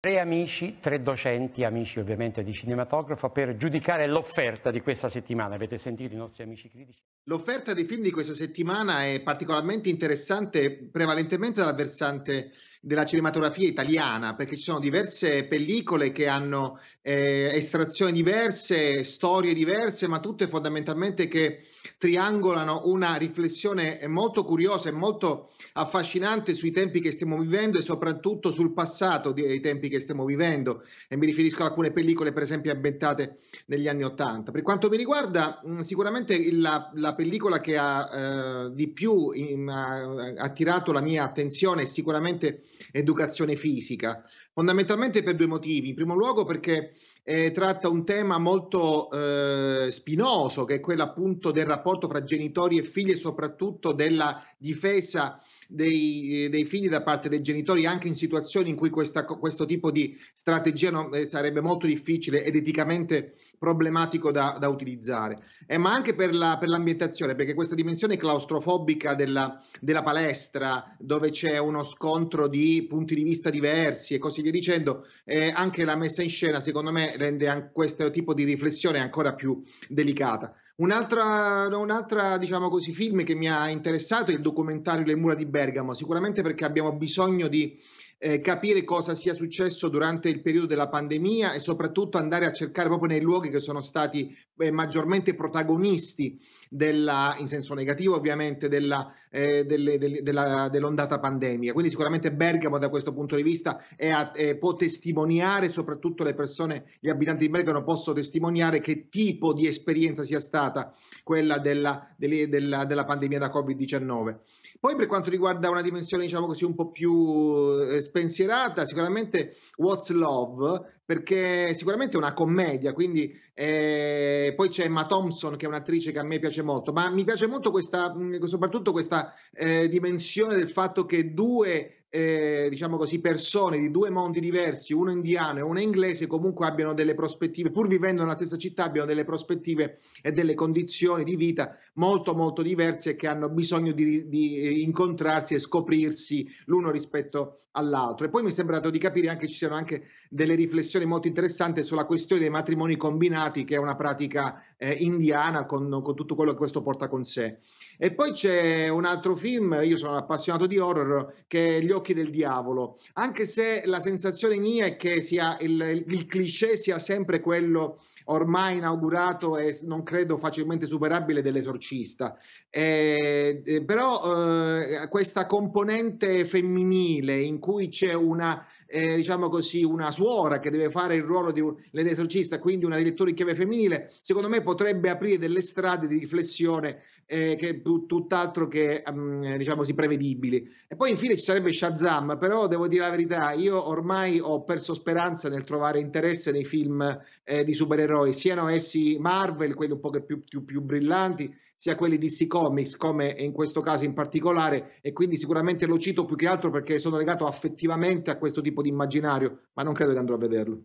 Tre amici, tre docenti, amici ovviamente di cinematografo, per giudicare l'offerta di questa settimana. Avete sentito i nostri amici critici? L'offerta dei film di questa settimana è particolarmente interessante prevalentemente dal versante della cinematografia italiana, perché ci sono diverse pellicole che hanno eh, estrazioni diverse, storie diverse, ma tutte fondamentalmente che triangolano una riflessione molto curiosa e molto affascinante sui tempi che stiamo vivendo e soprattutto sul passato dei tempi che stiamo vivendo e mi riferisco ad alcune pellicole per esempio ambientate negli anni Ottanta. Per quanto mi riguarda mm, sicuramente la, la pellicola che ha eh, di più in, ha attirato la mia attenzione è sicuramente educazione fisica, fondamentalmente per due motivi. In primo luogo perché eh, tratta un tema molto eh, spinoso, che è quello appunto del rapporto fra genitori e figli e soprattutto della difesa dei, eh, dei, figli da parte dei genitori anche in situazioni in cui questa, questo tipo di strategia non, eh, sarebbe molto difficile ed eticamente problematico da, da utilizzare, eh, ma anche per, la, per, l'ambientazione, perché questa dimensione claustrofobica della, della, palestra, dove c'è uno scontro di punti di vista diversi e così via dicendo, eh, anche la messa in scena, secondo me, rende questo tipo di riflessione ancora più delicata. Un'altra, un'altra, diciamo così, film che mi ha interessato è il documentario Le mura di Bergamo, sicuramente perché abbiamo bisogno di eh, capire cosa sia successo durante il periodo della pandemia e soprattutto andare a cercare proprio nei luoghi che sono stati eh, maggiormente protagonisti della, in senso negativo ovviamente, della, eh, delle, delle, della, dell'ondata pandemica. Quindi sicuramente Bergamo da questo punto di vista è a, è, eh, può testimoniare, soprattutto le persone, gli abitanti di Bergamo possono testimoniare che tipo di esperienza sia stata quella della, della pandemia da Covid-19. Poi per quanto riguarda una dimensione diciamo così un po' più eh, spensierata, sicuramente What's Love, perché sicuramente è una commedia, quindi eh, poi c'è Emma Thompson che è un'attrice che a me piace molto, ma mi piace molto questa, soprattutto questa eh, dimensione del fatto che due eh, diciamo così, persone di due mondi diversi, uno indiano e uno inglese, comunque abbiano delle prospettive, pur vivendo nella stessa città, abbiano delle prospettive e delle condizioni di vita molto molto diverse e che hanno bisogno di, di eh, incontrarsi e scoprirsi l'uno rispetto all'altro. E poi mi è sembrato di capire anche ci siano anche delle riflessioni molto interessanti sulla questione dei matrimoni combinati, che è una pratica eh, indiana con, con tutto quello che questo porta con sé. E poi c'è un altro film, io sono appassionato di horror, che è Gli occhi del diavolo tavolo, anche se la sensazione mia è che sia il, il cliché sia sempre quello ormai inaugurato e non credo facilmente superabile dell'esorcista. Eh, eh, però eh, questa componente femminile in cui c'è una, eh, diciamo così, una suora che deve fare il ruolo dell'esorcista, quindi una lettura in chiave femminile, secondo me potrebbe aprire delle strade di riflessione eh, che tutt'altro che um, diciamo così, prevedibili. E poi infine ci sarebbe Shazam, però devo dire la verità, io ormai ho perso speranza nel trovare interesse nei film eh, di supereroi, siano essi Marvel, quelli un po' più, più, più brillanti, sia quelli di DC Comics, come in questo caso in particolare, e quindi sicuramente lo cito più che altro perché sono legato affettivamente a questo tipo di immaginario, ma non credo che andrò a vederlo.